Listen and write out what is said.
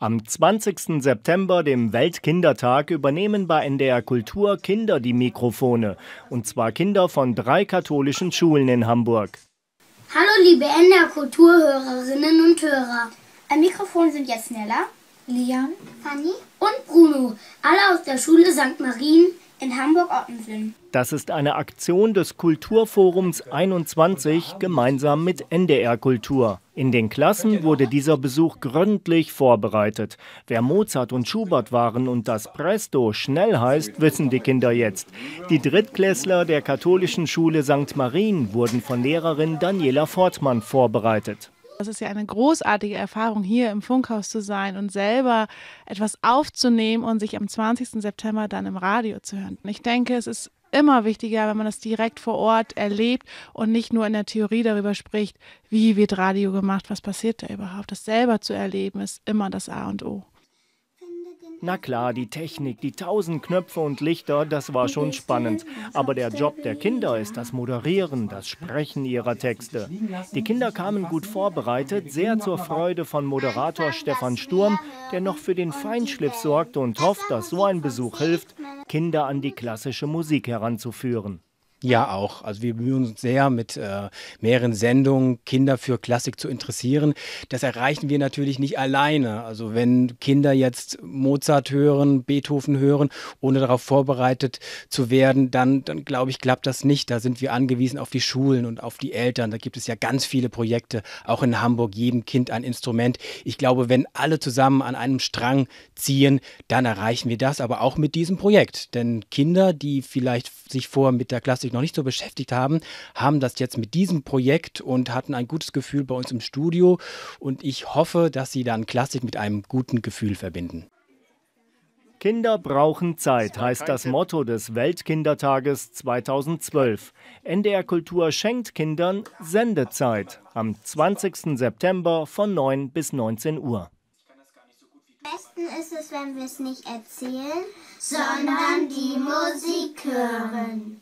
Am 20. September, dem Weltkindertag, übernehmen bei NDR Kultur Kinder die Mikrofone. Und zwar Kinder von drei katholischen Schulen in Hamburg. Hallo liebe NDR Kulturhörerinnen und Hörer. Am Mikrofon sind jetzt Nella, Lian, Fanny und Bruno. Alle aus der Schule St. Marien in Hamburg-Ottensen. Das ist eine Aktion des Kulturforums 21 gemeinsam mit NDR Kultur. In den Klassen wurde dieser Besuch gründlich vorbereitet. Wer Mozart und Schubert waren und das Presto schnell heißt, wissen die Kinder jetzt. Die Drittklässler der katholischen Schule St. Marien wurden von Lehrerin Daniela Fortmann vorbereitet. Es ist ja eine großartige Erfahrung, hier im Funkhaus zu sein und selber etwas aufzunehmen und sich am 20. September dann im Radio zu hören. Ich denke, es ist immer wichtiger, wenn man das direkt vor Ort erlebt und nicht nur in der Theorie darüber spricht, wie wird Radio gemacht, was passiert da überhaupt. Das selber zu erleben ist immer das A und O. Na klar, die Technik, die tausend Knöpfe und Lichter, das war schon spannend. Aber der Job der Kinder ist das Moderieren, das Sprechen ihrer Texte. Die Kinder kamen gut vorbereitet, sehr zur Freude von Moderator Stefan Sturm, der noch für den Feinschliff sorgt und hofft, dass so ein Besuch hilft, Kinder an die klassische Musik heranzuführen. Ja, auch. Also wir bemühen uns sehr, mit äh, mehreren Sendungen Kinder für Klassik zu interessieren. Das erreichen wir natürlich nicht alleine. Also wenn Kinder jetzt Mozart hören, Beethoven hören, ohne darauf vorbereitet zu werden, dann, dann glaube ich, klappt das nicht. Da sind wir angewiesen auf die Schulen und auf die Eltern. Da gibt es ja ganz viele Projekte, auch in Hamburg, jedem Kind ein Instrument. Ich glaube, wenn alle zusammen an einem Strang ziehen, dann erreichen wir das, aber auch mit diesem Projekt. Denn Kinder, die vielleicht sich vorher mit der Klassik noch nicht so beschäftigt haben, haben das jetzt mit diesem Projekt und hatten ein gutes Gefühl bei uns im Studio. Und ich hoffe, dass sie dann Klassik mit einem guten Gefühl verbinden. Kinder brauchen Zeit, heißt das Motto des Weltkindertages 2012. NDR Kultur schenkt Kindern Sendezeit am 20. September von 9 bis 19 Uhr wenn wir es nicht erzählen, sondern die Musik hören.